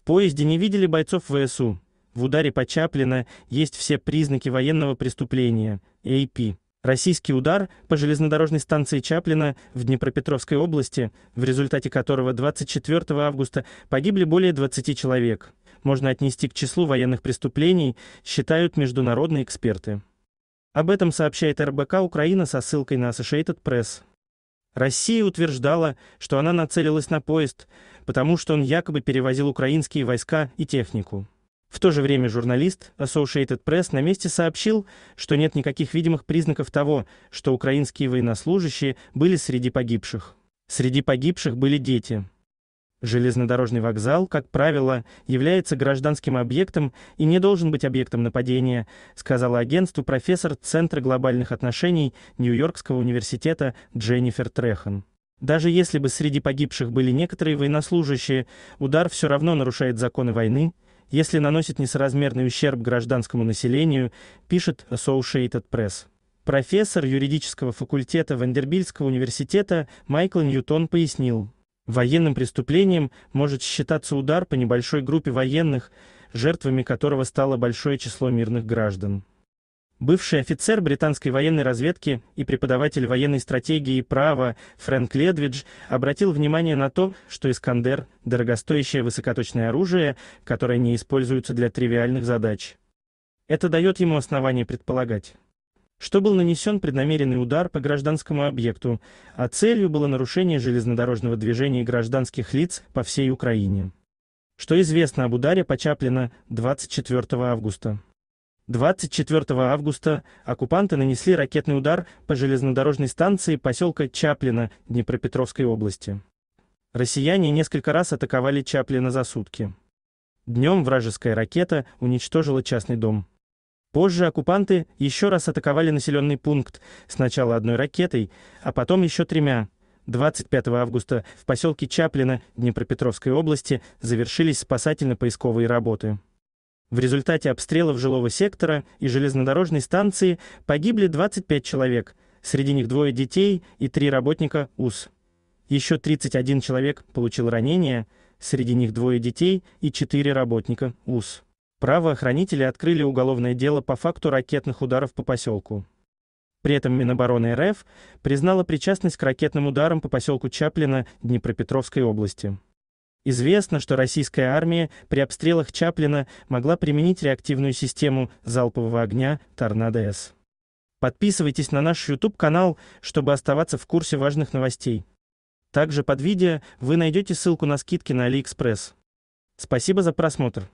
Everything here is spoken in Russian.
В поезде не видели бойцов ВСУ. В ударе по Чаплина есть все признаки военного преступления. А.П. Российский удар по железнодорожной станции Чаплина в Днепропетровской области, в результате которого 24 августа погибли более 20 человек, можно отнести к числу военных преступлений, считают международные эксперты. Об этом сообщает РБК Украина со ссылкой на Associated Press. Россия утверждала, что она нацелилась на поезд, потому что он якобы перевозил украинские войска и технику. В то же время журналист Associated Press на месте сообщил, что нет никаких видимых признаков того, что украинские военнослужащие были среди погибших. Среди погибших были дети. Железнодорожный вокзал, как правило, является гражданским объектом и не должен быть объектом нападения, сказала агентству профессор Центра глобальных отношений Нью-Йоркского университета Дженнифер Трехан. Даже если бы среди погибших были некоторые военнослужащие, удар все равно нарушает законы войны, если наносит несоразмерный ущерб гражданскому населению, пишет Associated Press. Профессор юридического факультета Вандербильского университета Майкл Ньютон пояснил, военным преступлением может считаться удар по небольшой группе военных, жертвами которого стало большое число мирных граждан. Бывший офицер британской военной разведки и преподаватель военной стратегии и права Фрэнк Ледвидж обратил внимание на то, что «Искандер» — дорогостоящее высокоточное оружие, которое не используется для тривиальных задач. Это дает ему основание предполагать, что был нанесен преднамеренный удар по гражданскому объекту, а целью было нарушение железнодорожного движения гражданских лиц по всей Украине. Что известно об ударе по Чаплина 24 августа. 24 августа оккупанты нанесли ракетный удар по железнодорожной станции поселка Чаплина Днепропетровской области. Россияне несколько раз атаковали Чаплина за сутки. Днем вражеская ракета уничтожила частный дом. Позже оккупанты еще раз атаковали населенный пункт, сначала одной ракетой, а потом еще тремя. 25 августа в поселке Чаплина Днепропетровской области завершились спасательно-поисковые работы. В результате обстрелов жилого сектора и железнодорожной станции погибли 25 человек, среди них двое детей и три работника УЗ. Еще 31 человек получил ранения, среди них двое детей и четыре работника УЗ. Правоохранители открыли уголовное дело по факту ракетных ударов по поселку. При этом Минобороны РФ признала причастность к ракетным ударам по поселку Чаплина Днепропетровской области. Известно, что российская армия при обстрелах Чаплина могла применить реактивную систему залпового огня «Торнадо-С». Подписывайтесь на наш YouTube-канал, чтобы оставаться в курсе важных новостей. Также под видео вы найдете ссылку на скидки на AliExpress. Спасибо за просмотр.